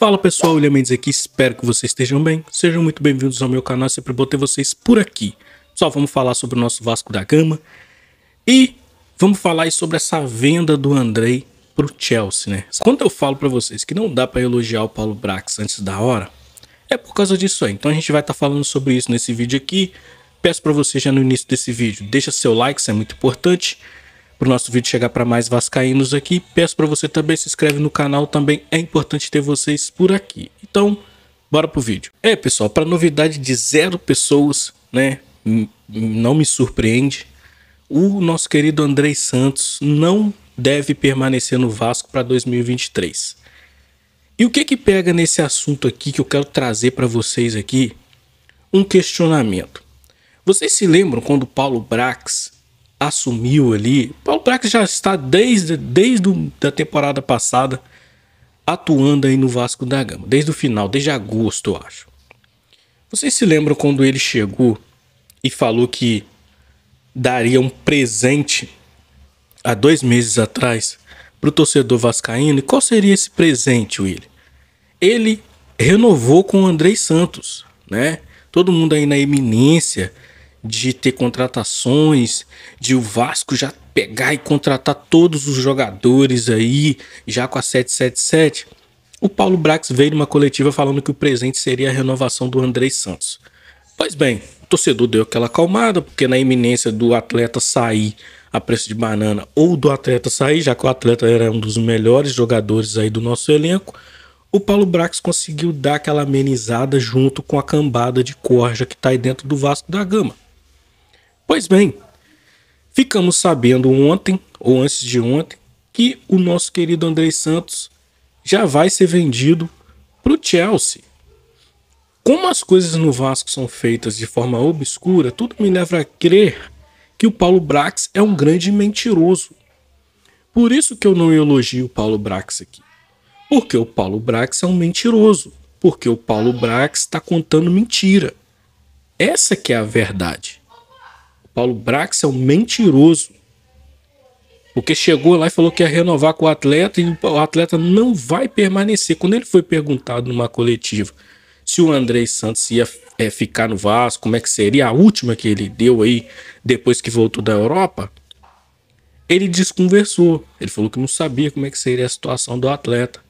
Fala pessoal, William Mendes aqui, espero que vocês estejam bem. Sejam muito bem-vindos ao meu canal, é sempre bom ter vocês por aqui. Só vamos falar sobre o nosso Vasco da Gama e vamos falar sobre essa venda do Andrei para o Chelsea, né? Quando eu falo para vocês que não dá para elogiar o Paulo Brax antes da hora, é por causa disso aí. Então a gente vai estar tá falando sobre isso nesse vídeo aqui. Peço para você já no início desse vídeo, deixa seu like, isso é muito importante para o nosso vídeo chegar para mais vascaínos aqui. Peço para você também se inscreve no canal, também é importante ter vocês por aqui. Então, bora pro vídeo. É, pessoal, para novidade de zero pessoas, né? Não me surpreende. O nosso querido Andrei Santos não deve permanecer no Vasco para 2023. E o que que pega nesse assunto aqui que eu quero trazer para vocês aqui? Um questionamento. Vocês se lembram quando Paulo Brax assumiu ali. Paulo Brax já está desde, desde a temporada passada atuando aí no Vasco da Gama, desde o final, desde agosto, eu acho. Vocês se lembram quando ele chegou e falou que daria um presente há dois meses atrás para o torcedor vascaíno? E qual seria esse presente, Will Ele renovou com o Andrei Santos, né? Todo mundo aí na eminência de ter contratações, de o Vasco já pegar e contratar todos os jogadores aí, já com a 777. O Paulo Brax veio numa coletiva falando que o presente seria a renovação do Andrei Santos. Pois bem, o torcedor deu aquela acalmada, porque na iminência do atleta sair a preço de banana ou do atleta sair, já que o atleta era um dos melhores jogadores aí do nosso elenco, o Paulo Brax conseguiu dar aquela amenizada junto com a cambada de corja que está aí dentro do Vasco da Gama. Pois bem, ficamos sabendo ontem, ou antes de ontem, que o nosso querido André Santos já vai ser vendido para o Chelsea. Como as coisas no Vasco são feitas de forma obscura, tudo me leva a crer que o Paulo Brax é um grande mentiroso. Por isso que eu não elogio o Paulo Brax aqui. Porque o Paulo Brax é um mentiroso. Porque o Paulo Brax está contando mentira. Essa que é a verdade. Paulo Brax é um mentiroso. Porque chegou lá e falou que ia renovar com o atleta e o atleta não vai permanecer. Quando ele foi perguntado numa coletiva se o André Santos ia é, ficar no Vasco, como é que seria a última que ele deu aí depois que voltou da Europa, ele desconversou. Ele falou que não sabia como é que seria a situação do atleta.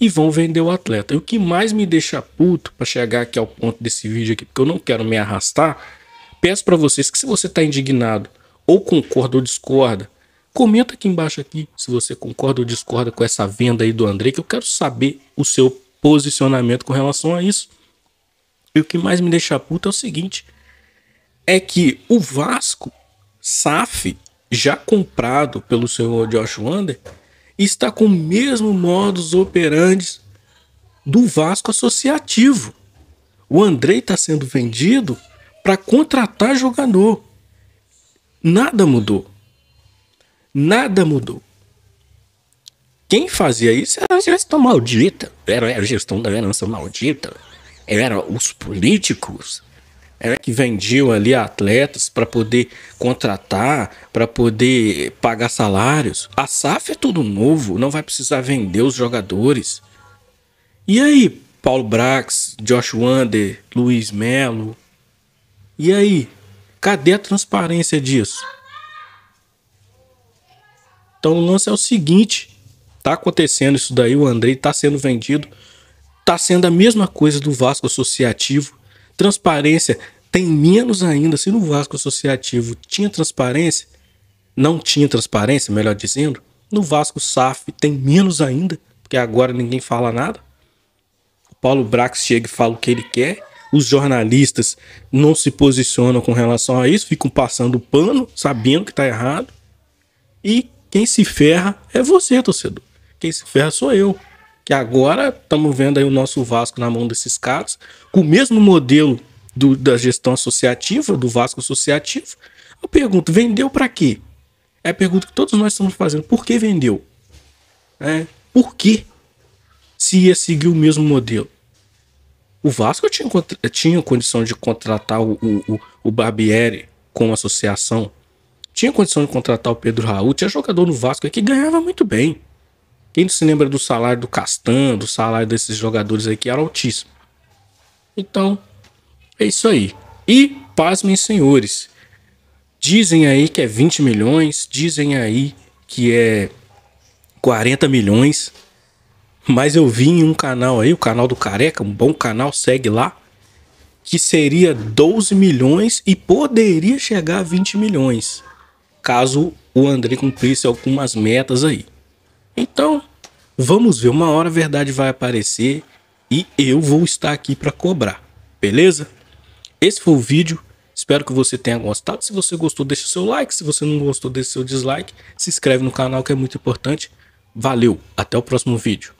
E vão vender o atleta. E o que mais me deixa puto para chegar aqui ao ponto desse vídeo aqui, porque eu não quero me arrastar, Peço para vocês que se você está indignado, ou concorda ou discorda, comenta aqui embaixo aqui se você concorda ou discorda com essa venda aí do André, que eu quero saber o seu posicionamento com relação a isso. E o que mais me deixa puto é o seguinte, é que o Vasco, SAF, já comprado pelo senhor Josh Wander, está com o mesmo modus operandi do Vasco associativo. O Andrei está sendo vendido para contratar jogador. Nada mudou. Nada mudou. Quem fazia isso era a gestão maldita, era a gestão da herança maldita, era os políticos, era que vendiam ali atletas para poder contratar, para poder pagar salários. A SAF é tudo novo, não vai precisar vender os jogadores. E aí, Paulo Brax, Josh Wander, Luiz Melo, e aí? Cadê a transparência disso? Então o lance é o seguinte: tá acontecendo isso daí, o Andrei tá sendo vendido, tá sendo a mesma coisa do Vasco Associativo. Transparência tem menos ainda. Se no Vasco Associativo tinha transparência, não tinha transparência, melhor dizendo, no Vasco SAF tem menos ainda, porque agora ninguém fala nada. O Paulo Brax chega e fala o que ele quer os jornalistas não se posicionam com relação a isso, ficam passando pano, sabendo que está errado. E quem se ferra é você, torcedor. Quem se ferra sou eu. Que agora estamos vendo aí o nosso Vasco na mão desses caras, com o mesmo modelo do, da gestão associativa, do Vasco associativo. Eu pergunto, vendeu para quê? É a pergunta que todos nós estamos fazendo. Por que vendeu? É, por que Se ia seguir o mesmo modelo. O Vasco tinha, tinha condição de contratar o, o, o Barbieri como associação. Tinha condição de contratar o Pedro Raul. Tinha jogador no Vasco que ganhava muito bem. Quem se lembra do salário do Castan, do salário desses jogadores aí que era altíssimo. Então, é isso aí. E, pasmem, senhores. Dizem aí que é 20 milhões, dizem aí que é 40 milhões. Mas eu vi em um canal aí, o canal do Careca, um bom canal, segue lá, que seria 12 milhões e poderia chegar a 20 milhões, caso o André cumprisse algumas metas aí. Então, vamos ver, uma hora a verdade vai aparecer e eu vou estar aqui para cobrar, beleza? Esse foi o vídeo. Espero que você tenha gostado. Se você gostou, deixa o seu like. Se você não gostou, deixa o seu dislike. Se inscreve no canal que é muito importante. Valeu, até o próximo vídeo.